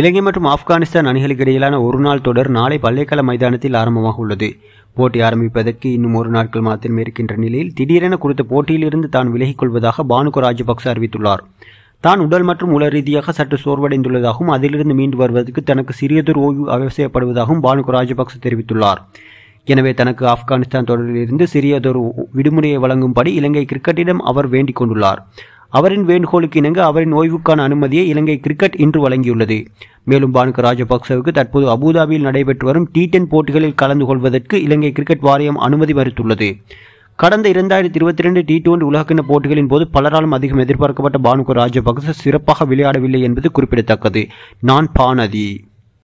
இலங்கை மற்றும் ஆப்கானிஸ்தான் அணிகளுக்கு இடையிலான ஒருநாள் தொடர் நாளை பள்ளிக்கல மைதானத்தில் ஆரம்பமாக உள்ளது போட்டி ஆரம்பிப்பதற்கு இன்னும் ஒரு நாட்கள் மாத்திரமே இருக்கின்ற நிலையில் திடீரென குறித்த போட்டியிலிருந்து தான் விலகிக் கொள்வதாக பானுக ராஜபக்ச அறிவித்துள்ளார் தான் உடல் மற்றும் உள ரீதியாக சற்று சோர்வடைந்துள்ளதாகவும் அதிலிருந்து மீண்டு வருவதற்கு தனக்கு சிறியதொரு ஓய்வு அவசியப்படுவதாகவும் பானுக ராஜபக்ச தெரிவித்துள்ளார் எனவே தனக்கு ஆப்கானிஸ்தான் தொடரிலிருந்து சிறியதொரு விடுமுறையை வழங்கும்படி இலங்கை கிரிக்கெட்டிடம் அவர் வேண்டிக் கொண்டுள்ளார் அவரின் வேண்டுகோளுக்கு இணங்க அவரின் ஓய்வுக்கான அனுமதியை இலங்கை கிரிக்கெட் இன்று வழங்கியுள்ளது மேலும் பானுக ராஜபக்சவுக்கு தற்போது அபுதாபியில் நடைபெற்று வரும் டி டென் போட்டிகளில் கலந்து கொள்வதற்கு இலங்கை கிரிக்கெட் வாரியம் அனுமதி மறுத்துள்ளது கடந்த இரண்டாயிரத்தி இருபத்தி ரெண்டு டி டுவெண்டி உலகக்கிண போட்டிகளின் போது பலராலும் அதிகம் எதிர்பார்க்கப்பட்ட பானுக ராஜபக்ச சிறப்பாக விளையாடவில்லை என்பது குறிப்பிடத்தக்கது நான் பானதி